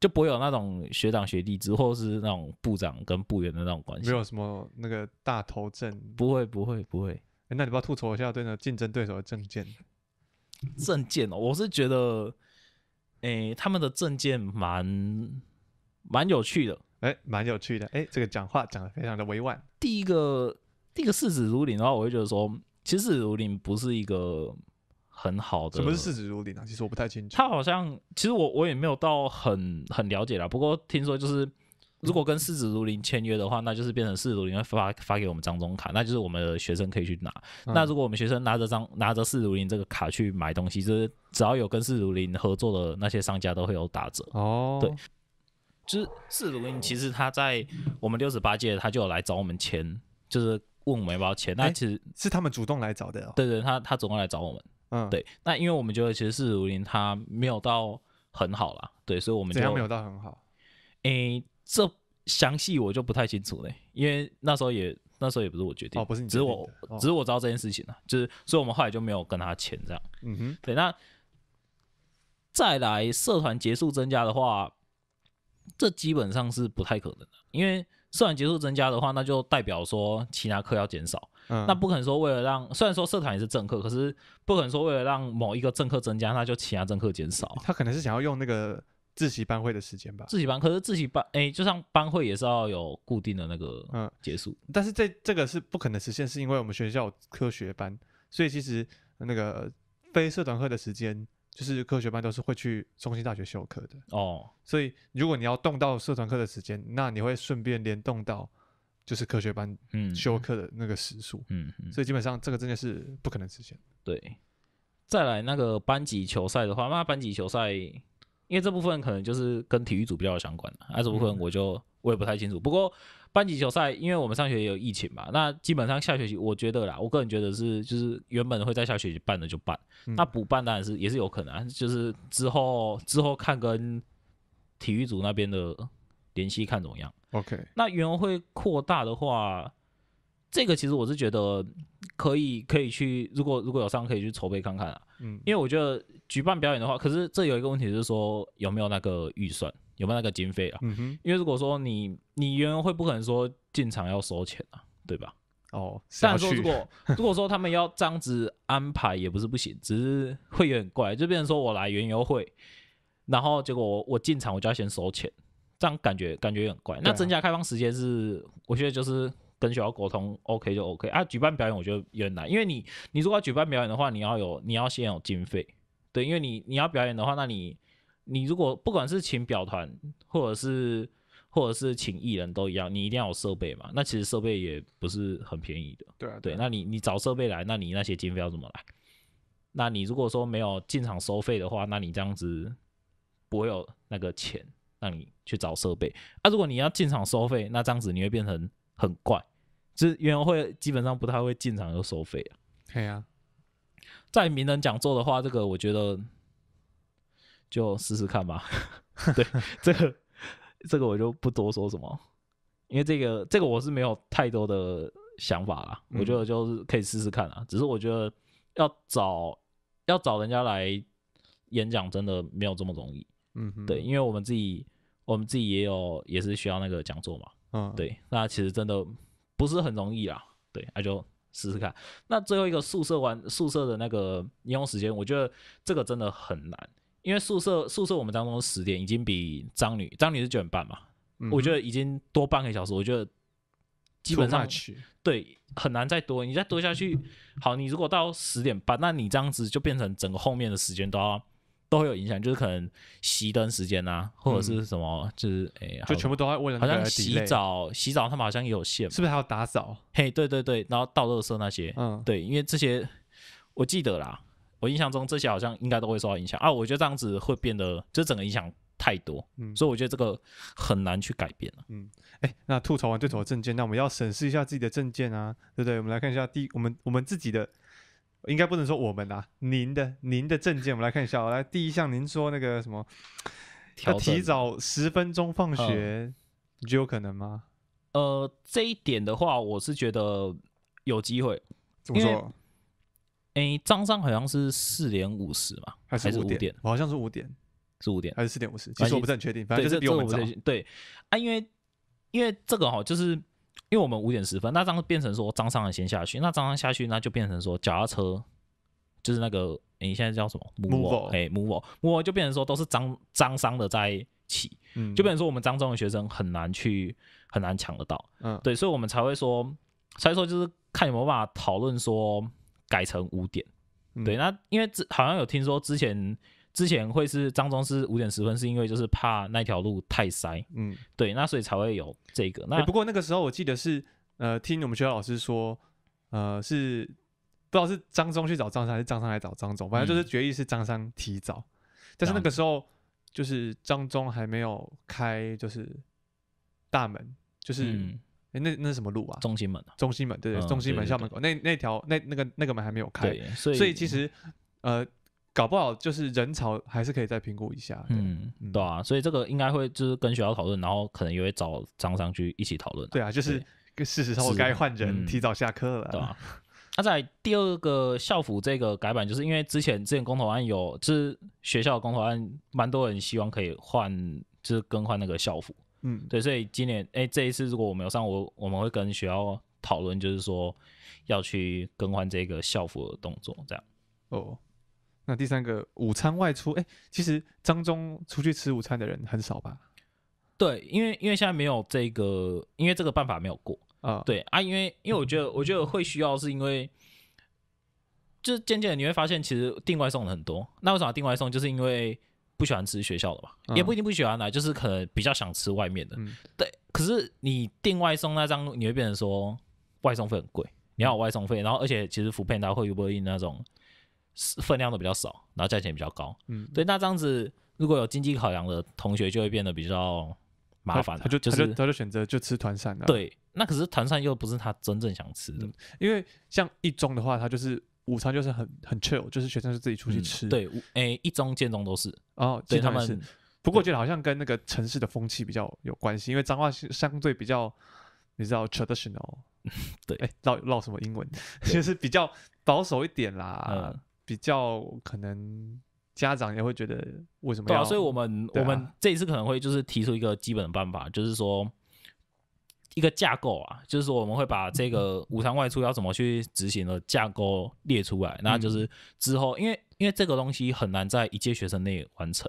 就不会有那种学长学弟之，后是那种部长跟部员的那种关系。没有什么那个大头阵，不会不会不会。哎，那你不要吐槽一下对那竞争对手的证件？证件哦，我是觉得，哎，他们的证件蛮蛮有趣的。哎，蛮有趣的。哎，这个讲话讲的非常的委婉。第一个，第一个视子如林的话，我会觉得说，其实如林不是一个。很好的，什么是视子如林啊？其实我不太清楚。他好像，其实我我也没有到很很了解啦。不过听说就是，如果跟视子如林签约的话，那就是变成视子如林会发发给我们张总卡，那就是我们的学生可以去拿。那如果我们学生拿着张拿着视子如林这个卡去买东西，就是只要有跟视子如林合作的那些商家都会有打折哦。对，就是四子如林，其实他在我们六十八届，他就有来找我们签，就是问我们要不要签。那其实是他们主动来找的。对对，他他主动来找我们。嗯，对，那因为我们觉得其实是儒林他没有到很好啦，对，所以我们就没有到很好。诶，这详细我就不太清楚嘞，因为那时候也那时候也不是我决定，哦，不是你只是我只是我知道这件事情了，就是，所以我们后来就没有跟他签这样。嗯哼，对，那再来社团结束增加的话，这基本上是不太可能的，因为社团结束增加的话，那就代表说其他课要减少。嗯，那不可能说为了让，虽然说社团也是政客，可是不可能说为了让某一个政客增加，那就其他政客减少。他可能是想要用那个自习班会的时间吧？自习班，可是自习班，哎，就像班会也是要有固定的那个嗯结束。但是这这个是不可能实现，是因为我们学校有科学班，所以其实那个非社团课的时间就是科学班都是会去中心大学修课的哦。所以如果你要动到社团课的时间，那你会顺便联动到。就是科学班嗯，修课的那个时数嗯，所以基本上这个真的是不可能实现。对，再来那个班级球赛的话，那班级球赛因为这部分可能就是跟体育组比较相关的，那这部分我就我也不太清楚。不过班级球赛，因为我们上学也有疫情嘛，那基本上下学期我觉得啦，我个人觉得是就是原本会在下学期办的就办，那补办当然是也是有可能，啊，就是之后之后看跟体育组那边的联系看怎么样。OK，那圆游会扩大的话，这个其实我是觉得可以可以去，如果如果有商可以去筹备看看啊，嗯，因为我觉得举办表演的话，可是这有一个问题就是说有没有那个预算，有没有那个经费啊？嗯哼，因为如果说你你圆游会不可能说进场要收钱啊，对吧？哦，但是如果如果说他们要这样子安排也不是不行，只是会有点怪，就变成说我来圆游会，然后结果我我进场我就要先收钱。这样感觉感觉很怪。那增加开放时间是，我觉得就是跟学校沟通，OK 就 OK 啊。举办表演我觉得有点难，因为你你如果举办表演的话，你要有你要先有经费，对，因为你你要表演的话，那你你如果不管是请表团或者是或者是请艺人都一样，你一定要有设备嘛。那其实设备也不是很便宜的，对对。那你你找设备来，那你那些经费要怎么来？那你如果说没有进场收费的话，那你这样子不会有那个钱。让你去找设备啊！如果你要进场收费，那这样子你会变成很怪，就是音乐会基本上不太会进场就收费啊。对啊，在名人讲座的话，这个我觉得就试试看吧。对，这个这个我就不多说什么，因为这个这个我是没有太多的想法啦。我觉得就是可以试试看啊，只是我觉得要找要找人家来演讲，真的没有这么容易。嗯，对，因为我们自己，我们自己也有，也是需要那个讲座嘛。嗯，对，那其实真的不是很容易啦。对，那就试试看。那最后一个宿舍玩宿舍的那个应用时间，我觉得这个真的很难，因为宿舍宿舍我们当中十点已经比张女张女是九点半嘛，我觉得已经多半个小时，我觉得基本上对很难再多，你再多下去，好，你如果到十点半，那你这样子就变成整个后面的时间都要。都会有影响，就是可能熄灯时间呐，或者是什么，就是哎，就全部都在为了好像洗澡，洗澡他们好像也有限，是不是还要打扫？嘿，对对对，然后倒热圾那些，嗯，对，因为这些我记得啦，我印象中这些好像应该都会受到影响啊。我觉得这样子会变得，就整个影响太多，嗯，所以我觉得这个很难去改变了。嗯，哎，那吐槽完对头的证件，那我们要审视一下自己的证件啊，对不对？我们来看一下第我们我们自己的。应该不能说我们啊，您的您的证件，我们来看一下。来，第一项，您说那个什么，要提早十分钟放学，你觉得有可能吗？呃，这一点的话，我是觉得有机会。怎么说？哎，张三好像是四点五十嘛，还是五点？我好像是五点，是五点，还是四点五十？其实我不是很确定，反正就是比我们早。对啊，因为因为这个哈，就是。因为我们五点十分，那张变成说张三的先下去，那张三下去，那就变成说脚踏车，就是那个你现在叫什么？move 哎，move move 就变成说都是张张三的在一起，嗯，就变成说我们张中的学生很难去很难抢得到，嗯，对，所以我们才会说，所以说就是看有没有办法讨论说改成五点，对，那因为之好像有听说之前。之前会是张宗是五点十分，是因为就是怕那条路太塞，嗯，对，那所以才会有这个。那不过那个时候我记得是呃听我们学校老师说，呃是不知道是张宗去找张三，还是张三来找张总，反正就是决议是张三提早。但是那个时候就是张宗还没有开就是大门，就是哎那那什么路啊？中心门，中心门，对对，中心门校门口那那条那那个那个门还没有开，所以所以其实呃。搞不好就是人潮还是可以再评估一下，嗯，对啊，所以这个应该会就是跟学校讨论，然后可能也会找张商去一起讨论。对啊，就是事实上我该换人，提早下课了，对吧？那在第二个校服这个改版，就是因为之前之前公投案有，就是学校的公投案，蛮多人希望可以换，就是更换那个校服，嗯，对，所以今年哎这一次如果我没有上，我我们会跟学校讨论，就是说要去更换这个校服的动作，这样。哦。那第三个午餐外出，哎，其实张中出去吃午餐的人很少吧？对，因为因为现在没有这个，因为这个办法没有过啊。对啊，因为因为我觉得我觉得会需要，是因为就渐渐的你会发现，其实订外送的很多。那为什么订外送？就是因为不喜欢吃学校的嘛，也不一定不喜欢，就是可能比较想吃外面的。对，可是你订外送那张，你会变成说外送费很贵，你要外送费，然后而且其实福配他会有不印那种。分量都比较少，然后价钱比较高。嗯，对，那这样子，如果有经济考量的同学，就会变得比较麻烦。他就他就他就选择就吃团膳。对，那可是团膳又不是他真正想吃的，因为像一中的话，他就是午餐就是很很 chill，就是学生是自己出去吃。对，哎，一中、建中都是哦，其实他们不过我觉得好像跟那个城市的风气比较有关系，因为彰化是相对比较你知道 traditional，对，哎，唠唠什么英文，就是比较保守一点啦。比较可能家长也会觉得为什么对啊，所以我们我们这一次可能会就是提出一个基本的办法，就是说一个架构啊，就是说我们会把这个午餐外出要怎么去执行的架构列出来，那就是之后，因为因为这个东西很难在一届学生内完成。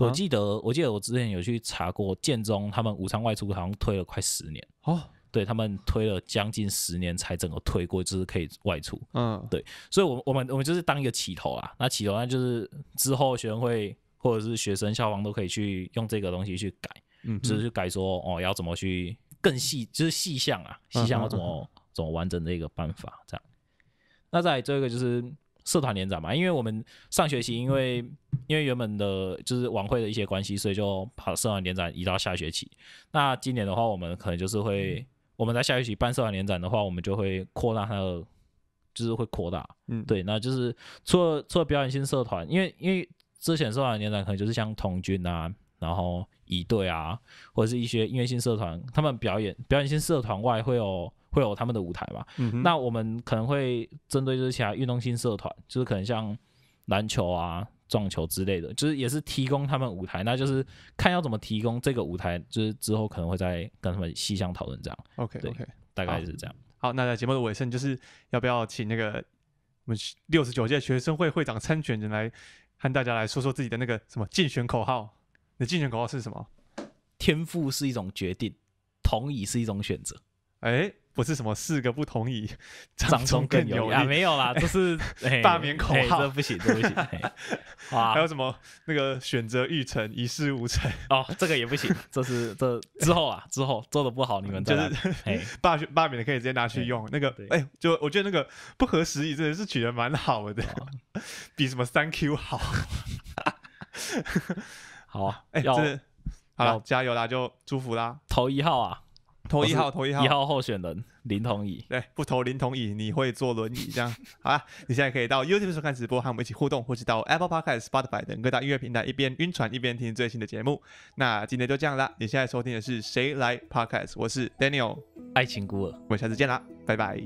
我记得我记得我之前有去查过建中，他们午餐外出好像推了快十年哦。对他们推了将近十年才整个推过，就是可以外出。嗯，对，所以，我我们我们就是当一个起头啊，那起头那就是之后学生会或者是学生校方都可以去用这个东西去改，嗯，就是去改说哦要怎么去更细，就是细项啊，细项要怎么怎么完整的一个办法这样。那再这个就是社团联展嘛，因为我们上学期因为因为原本的就是晚会的一些关系，所以就把社团联展移到下学期。那今年的话，我们可能就是会。我们在下学期办社团联展的话，我们就会扩大它的，就是会扩大，嗯，对，那就是除了除了表演性社团，因为因为之前社团联展可能就是像童军啊，然后乙队啊，或者是一些音乐性社团，他们表演表演性社团外会有会有他们的舞台嘛，嗯，那我们可能会针对就是其他运动性社团，就是可能像篮球啊。撞球之类的，就是也是提供他们舞台，那就是看要怎么提供这个舞台，就是之后可能会再跟他们细项讨论这样。OK OK，大概是这样。好，那在节目的尾声，就是要不要请那个我们六十九届学生会会长参选人来和大家来说说自己的那个什么竞选口号？你竞选口号是什么？天赋是一种决定，同意是一种选择。哎。不是什么四个不同意，掌总更有啊？没有啦，这 是大口孔，这不行，不行。哇，还有什么那个选择玉成，一事无成哦，这个也不行，这是这之后啊，之后做的不好，你们就是罢罢免的，可以直接拿去用。那个哎，就我觉得那个不合时宜，真的是取得蛮好的，比什么三 Q 好。好啊，哎，要好了，加油啦，就祝福啦，投一号啊。投一号，投一号一号候选人，林同意。对，不投林同意，你会坐轮椅这样。好啦，你现在可以到 YouTube 收看直播，和我们一起互动，或是到 Apple Podcast、Spotify 等各大音乐平台一边晕船一边听最新的节目。那今天就这样啦，你现在收听的是《谁来 Podcast》，我是 Daniel，爱情孤儿，我们下次见啦，拜拜。